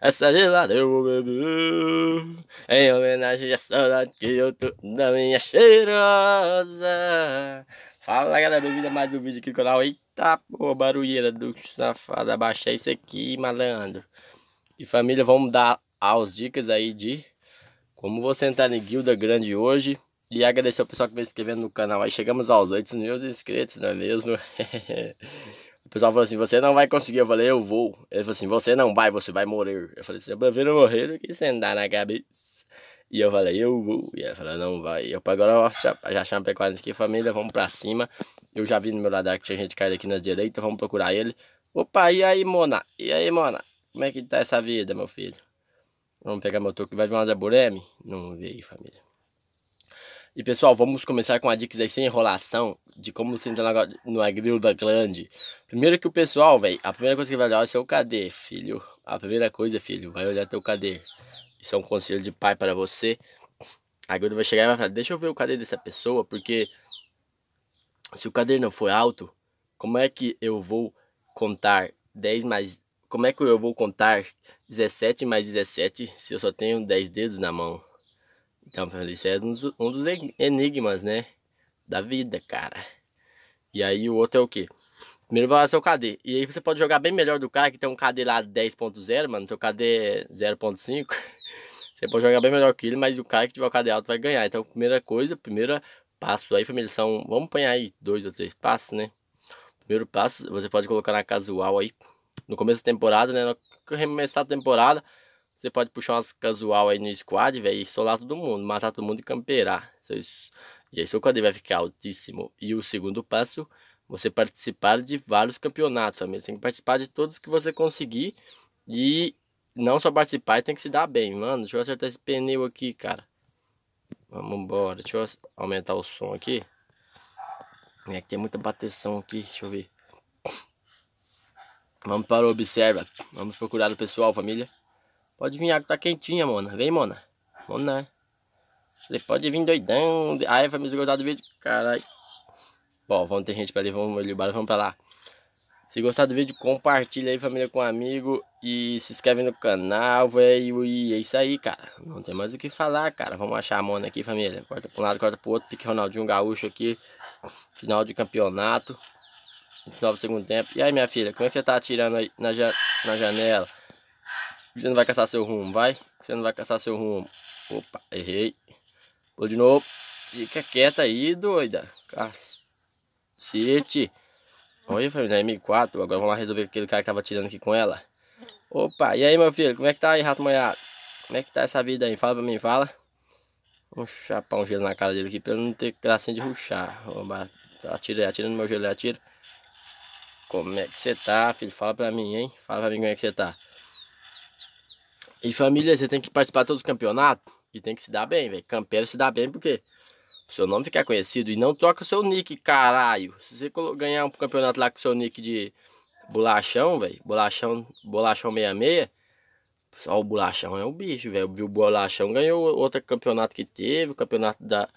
Essa gelada eu é vou beber Em homenagem à saudade que eu tô da minha cheirosa Fala galera, bem-vindo a mais um vídeo aqui no canal Eita porra, barulheira do safado Abaixa isso aqui, malandro E família, vamos dar as dicas aí de Como você entrar em guilda grande hoje e agradecer ao pessoal que vem se inscrevendo no canal. Aí chegamos aos 8 mil inscritos, não é mesmo? O pessoal falou assim: você não vai conseguir. Eu falei: eu vou. Ele falou assim: você não vai, você vai morrer. Eu falei assim: eu prefiro morrer do que sentar na cabeça. E eu falei: eu vou. E ela falou: não vai. Eu agora já chamo P40 aqui, família, vamos pra cima. Eu já vi no meu radar que tinha gente caindo aqui nas direitas, vamos procurar ele. Opa, e aí, Mona? E aí, Mona? Como é que tá essa vida, meu filho? Vamos pegar meu toque. Vai vir uma Zabureme? Não veio, família. E pessoal, vamos começar com a dica aí sem enrolação de como você entrar no agrilo da grande. Primeiro que o pessoal, velho, a primeira coisa que vai olhar é seu cadê, filho. A primeira coisa, filho, vai olhar teu cadê. Isso é um conselho de pai para você. Agora vai chegar e vai falar, deixa eu ver o cadê dessa pessoa, porque se o cadê não for alto, como é que eu vou contar 10 mais... Como é que eu vou contar 17 mais 17 se eu só tenho 10 dedos na mão? Então, isso é um dos enigmas, né? Da vida, cara. E aí o outro é o quê? Primeiro vai ser o KD. E aí você pode jogar bem melhor do cara que tem um KD lá 10.0, mano. Seu KD é 0.5. você pode jogar bem melhor que ele, mas o cara que tiver o KD alto vai ganhar. Então, primeira coisa, primeiro passo aí, família, são. Vamos apanhar aí dois ou três passos, né? Primeiro passo, você pode colocar na casual aí. No começo da temporada, né? No começo da temporada, você pode puxar umas casual aí no squad, velho, e solar todo mundo, matar todo mundo e camperar. E aí seu KD vai ficar altíssimo. E o segundo passo você participar de vários campeonatos, amigo. Você tem que participar de todos que você conseguir e não só participar, tem que se dar bem. Mano, deixa eu acertar esse pneu aqui, cara. Vamos embora. Deixa eu aumentar o som aqui. É que tem muita bateção aqui, deixa eu ver. Vamos para o Observa. Vamos procurar o pessoal, família. Pode vir, a água tá quentinha, mona. Vem, mona. Mona. Ele pode vir doidão. Ai, família, se gostar do vídeo. Caralho. Bom, vamos ter gente pra ali, vamos ali, bora, vamos pra lá. Se gostar do vídeo, compartilha aí, família, com um amigo. E se inscreve no canal, velho. E é isso aí, cara. Não tem mais o que falar, cara. Vamos achar a Mona aqui, família. Corta pra um lado, corta pro outro. Pique Ronaldinho Gaúcho aqui. Final de campeonato. Final do segundo tempo. E aí, minha filha, como é que você tá atirando aí na, ja na janela? Você não vai caçar seu rumo, vai? Você não vai caçar seu rumo. Opa, errei. Vou de novo. Fica quieta aí, doida. Cacete. Cacete. Oi, família, M4. Agora vamos lá resolver aquele cara que tava tirando aqui com ela. Opa, e aí, meu filho? Como é que tá aí, rato manhado? Como é que tá essa vida aí? Fala pra mim, fala. Um chapar um gelo na cara dele aqui pra não ter gracinha de ruxar. Atira, atira no meu gelo, atira. Como é que você tá, filho? Fala pra mim, hein? Fala pra mim como é que você tá. E família, você tem que participar de todos os campeonatos e tem que se dar bem, velho. Campeiro se dá bem porque seu nome ficar conhecido e não troca o seu nick, caralho. Se você ganhar um campeonato lá com o seu nick de bolachão, velho, bolachão, bolachão 66, só o bolachão é o bicho, velho. O bolachão ganhou outro campeonato que teve, o campeonato da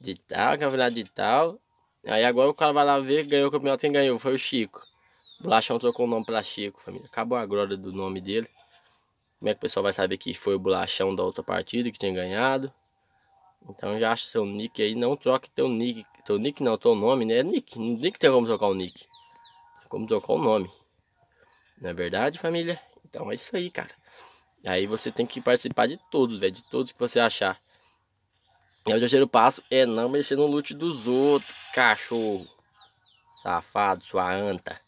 de tal, campeonato de tal. Aí agora o cara vai lá ver, ganhou o campeonato, quem ganhou foi o Chico. O bolachão trocou o nome pra Chico, família. Acabou a glória do nome dele. Como é que o pessoal vai saber que foi o bolachão da outra partida que tinha ganhado? Então já acha seu nick aí, não troque teu nick. Teu nick não, teu nome, né? Nick, nick tem como trocar o nick. Tem como trocar o nome. Não é verdade, família? Então é isso aí, cara. Aí você tem que participar de todos, velho. De todos que você achar. E o terceiro passo é não mexer no loot dos outros, cachorro. Safado, sua anta.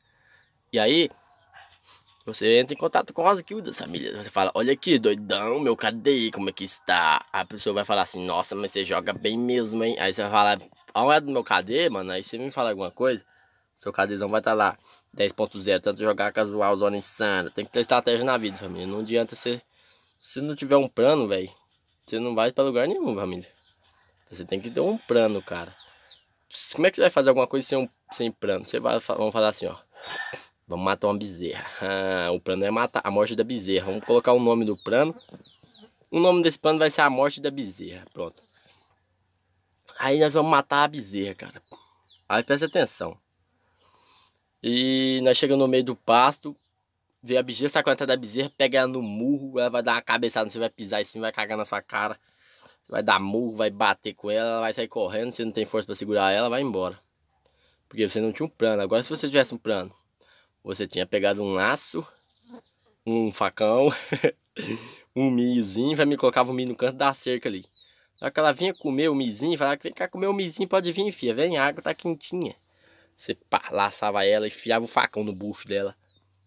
E aí, você entra em contato com as guildas, família. Você fala, olha aqui, doidão, meu cadê? como é que está? A pessoa vai falar assim, nossa, mas você joga bem mesmo, hein? Aí você vai falar, olha é do meu cadê, mano. Aí você me fala alguma coisa, seu KDzão vai estar tá lá, 10.0. Tanto jogar casual, zona insana. Tem que ter estratégia na vida, família. Não adianta você... Se não tiver um plano, velho, você não vai para lugar nenhum, família. Você tem que ter um plano, cara. Como é que você vai fazer alguma coisa sem, um, sem plano? Você vai vamos falar assim, ó. Vamos matar uma bezerra. Ah, o plano é matar a morte da bezerra. Vamos colocar o nome do plano. O nome desse plano vai ser a morte da bezerra. Pronto. Aí nós vamos matar a bezerra, cara. Aí presta atenção. E nós chegamos no meio do pasto. Vê a bezerra, sai com a da bezerra, pega ela no murro, ela vai dar uma cabeçada, você vai pisar em cima, vai cagar na sua cara. vai dar murro, vai bater com ela, ela vai sair correndo, você não tem força para segurar ela, vai embora. Porque você não tinha um plano. Agora se você tivesse um plano, você tinha pegado um laço, um facão, um milhozinho, vai me colocava o milho no canto da cerca ali. Só que ela vinha comer o mizinho, falava que vem cá comer o mizinho, pode vir, filha, vem, a água tá quentinha. Você pá, laçava ela e enfiava o facão no bucho dela.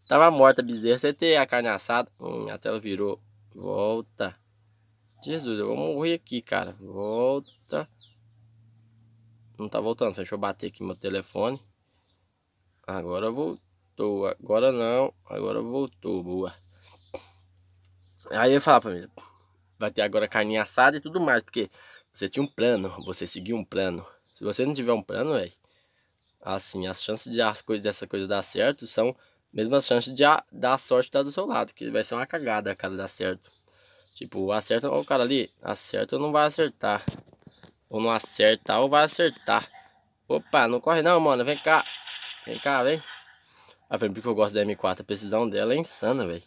Tava morta a bezerra, você ter a carne assada. Hum, até ela virou. Volta. Jesus, eu vou morrer aqui, cara. Volta. Não tá voltando, deixa eu bater aqui meu telefone. Agora eu vou voltou. Agora não, agora voltou. Boa. Aí eu falava pra mim, vai ter agora carne assada e tudo mais, porque você tinha um plano, você seguia um plano. Se você não tiver um plano, velho, assim, as chances de as coisas dessa coisa dar certo são mesmas chances de a, sorte estar tá do seu lado, que vai ser uma cagada a cara dar certo. Tipo, acerta o cara ali, acerta ou não vai acertar. Ou não acertar ou vai acertar. Opa, não corre não, mano, vem cá. Vem cá, vem. A Fabric que eu gosto da M4, a precisão dela é insana, velho.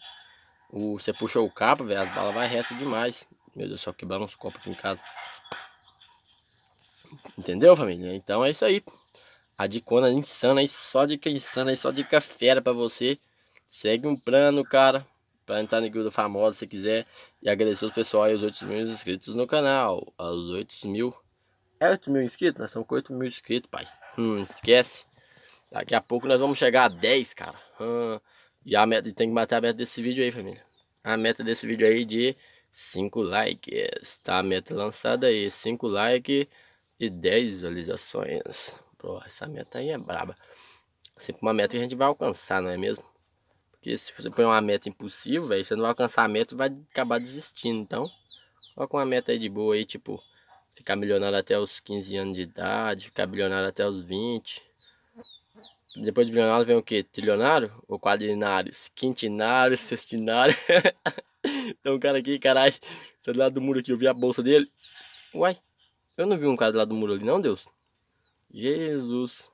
Você puxou o capa, velho, as balas vai reto demais. Meu Deus, só quebraram o copo aqui em casa. Entendeu, família? Então é isso aí. A dicona insana aí, só dica insana aí, só dica fera pra você. Segue um plano, cara, pra entrar no Guilda Famosa se quiser. E agradecer os pessoal aí, os 8 mil inscritos no canal. Os 8 mil. É 8 mil inscritos? Nós somos com 8 mil inscritos, pai. Não hum, esquece. Daqui a pouco nós vamos chegar a 10, cara. e a meta, tem que bater a meta desse vídeo aí, família. A meta desse vídeo aí de 5 likes. Tá a meta lançada aí. 5 likes e 10 visualizações. Pô, essa meta aí é braba. Sempre uma meta que a gente vai alcançar, não é mesmo? Porque se você põe uma meta impossível, véio, você não vai alcançar a meta e vai acabar desistindo. Então, coloca uma meta aí de boa aí, tipo, ficar milionário até os 15 anos de idade, ficar milionário até os 20 depois de bilionário vem o quê? Trilionário? Ou quadrinários? Quintinário, sextinário. Tem um cara aqui, caralho. Tá do lado do muro aqui, eu vi a bolsa dele. Uai, eu não vi um cara do lado do muro ali, não, Deus? Jesus.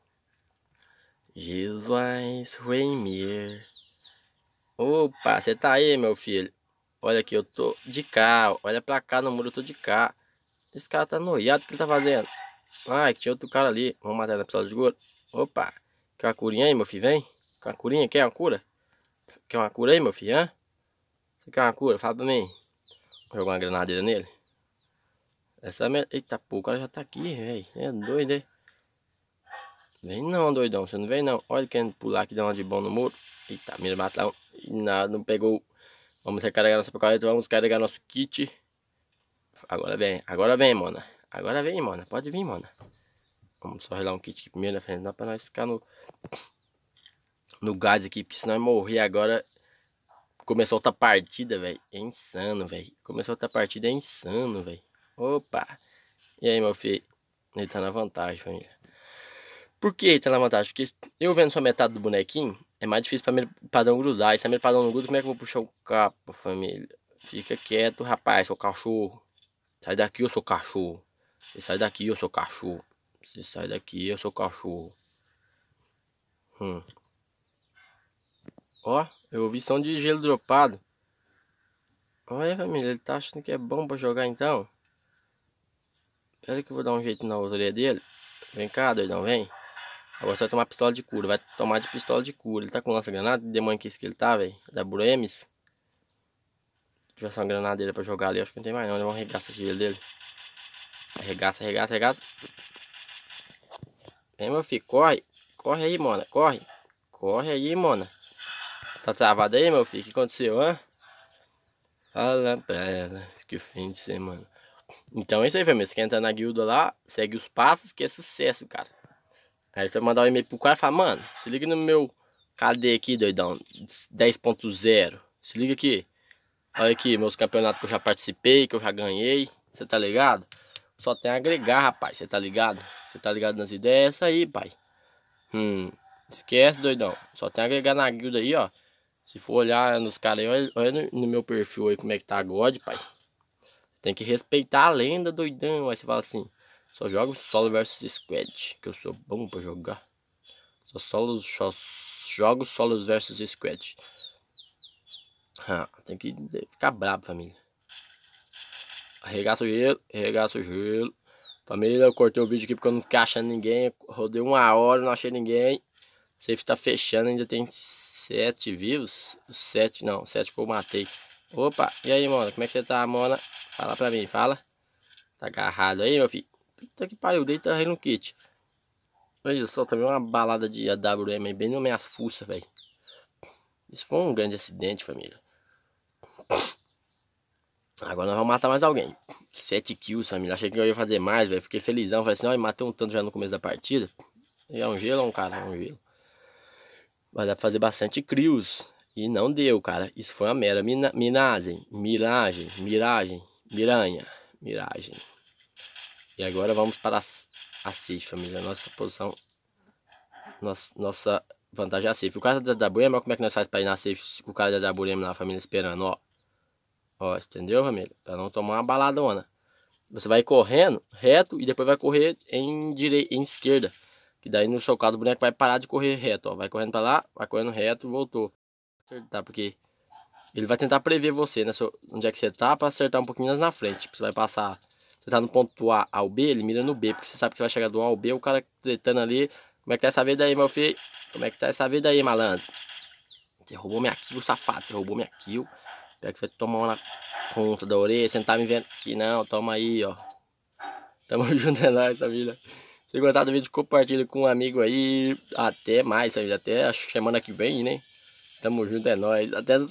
Jesus Reimier. Opa, você tá aí, meu filho? Olha aqui, eu tô de cá. Olha pra cá no muro, eu tô de cá. Esse cara tá noiado, o que ele tá fazendo? Ai, tinha outro cara ali. Vamos matar na pistola de gordo. Opa. Quer uma curinha aí, meu filho? Vem. Quer uma curinha? Quer uma cura? Quer uma cura aí, meu filho? Hã? Você quer uma cura? Fala pra mim. Vou jogar uma granadeira nele. Essa é merda. Eita o cara já tá aqui, velho. É doido, hein? Vem não, doidão. Você não vem não. Olha quem querendo pular aqui, dar uma de bom no muro. Eita, mira, batão. E nada, não pegou. Vamos recarregar nossa pacoleta. Então vamos carregar nosso kit. Agora vem, agora vem, mona. Agora vem, mona. Pode vir, mona. Vamos só relar um kit primeiro, né? Dá pra nós ficar no, no gás aqui, porque senão nós morrer agora, começou outra partida, velho. É insano, velho. Começou outra partida, é insano, velho. Opa! E aí, meu filho? Ele tá na vantagem, família. Por que ele tá na vantagem? Porque eu vendo só metade do bonequinho, é mais difícil pra primeiro padrão grudar. E se a primeiro padrão não gruda, como é que eu vou puxar o capa, família? Fica quieto, rapaz, seu cachorro. Sai daqui, eu sou cachorro. Sai daqui, eu sou cachorro. Você sai daqui, eu sou cachorro. Hum. Ó, eu ouvi som de gelo dropado. Olha, família, ele tá achando que é bom pra jogar então. Espera que eu vou dar um jeito na orelha dele. Vem cá, doidão, vem. Agora você vai tomar pistola de cura. Vai tomar de pistola de cura. Ele tá com lança-granada. De demônio que é isso que ele tá, velho? Da Buremes. Se tivesse uma granadeira pra jogar ali, eu acho que não tem mais não. Né? Vamos arregaçar esse gelo dele. Arregaça, arregaça, arregaça. Vem, meu filho, corre. Corre aí, mona, corre. Corre aí, mona. Tá travado aí, meu filho? O que aconteceu, hã? Fala pra ela que o fim de semana. Então é isso aí, família. Você quer entrar na guilda lá, segue os passos que é sucesso, cara. Aí você vai mandar um e-mail pro cara e fala, mano, se liga no meu KD aqui, doidão, 10.0. Se liga aqui. Olha aqui, meus campeonatos que eu já participei, que eu já ganhei. Você tá ligado? Só tem a agregar, rapaz. Você tá ligado? Você tá ligado nas ideias? Essa aí, pai. Hum, esquece, doidão. Só tem a agregar na guilda aí, ó. Se for olhar nos caras aí, olha, no, no, meu perfil aí como é que tá God, pai. Tem que respeitar a lenda, doidão. Aí você fala assim, só joga solo versus squad, que eu sou bom pra jogar. Só solo, só jogo solos versus squad. Ah, tem que ficar brabo, família. Arregaça o gelo, arregaça o gelo. Família, eu cortei o vídeo aqui porque eu não fiquei achando ninguém. Rodei uma hora, não achei ninguém. O safe tá fechando, ainda tem sete vivos. Sete não, sete que eu matei. Opa, e aí, mona? Como é que você tá, mona? Fala pra mim, fala. Tá agarrado aí, meu filho? Puta que pariu, deita aí no kit. Olha só, também uma balada de AWM aí, bem no minhas fuças, velho. Isso foi um grande acidente, família. Agora nós vamos matar mais alguém. 7 kills, família. Achei que eu ia fazer mais, velho. Fiquei felizão. Falei assim, ó, matei um tanto já no começo da partida. E é um gelo, um cara, é um gelo. Mas dá pra fazer bastante crios. E não deu, cara. Isso foi uma mera mina, minagem, miragem, miragem, miranha, miragem. E agora vamos para a safe, família. Nossa posição, nossa, nossa vantagem é a safe. O cara da, da como é que nós faz pra ir na safe? O cara da, da lá, na família esperando, ó. Ó, entendeu, família? Pra não tomar uma baladona. Você vai correndo reto e depois vai correr em direita, em esquerda. Que daí, no seu caso, o boneco vai parar de correr reto, ó. Vai correndo pra lá, vai correndo reto e voltou. Acertar, porque ele vai tentar prever você, né? Onde é que você tá, pra acertar um pouquinho mais na frente. Tipo, você vai passar... Você tá no ponto A ao B, ele mira no B. Porque você sabe que você vai chegar do A ao B, o cara tretando ali. Como é que tá essa vida aí, meu filho? Como é que tá essa vida aí, malandro? Você roubou minha kill, safado. Você roubou minha kill. É que você vai tomar uma na ponta da orelha? Você não tá me vendo aqui não, toma aí, ó. Tamo junto, é nóis, família. Se gostar do vídeo, compartilha com um amigo aí. Até mais, família. Até a semana que vem, né? Tamo junto, é nóis. Até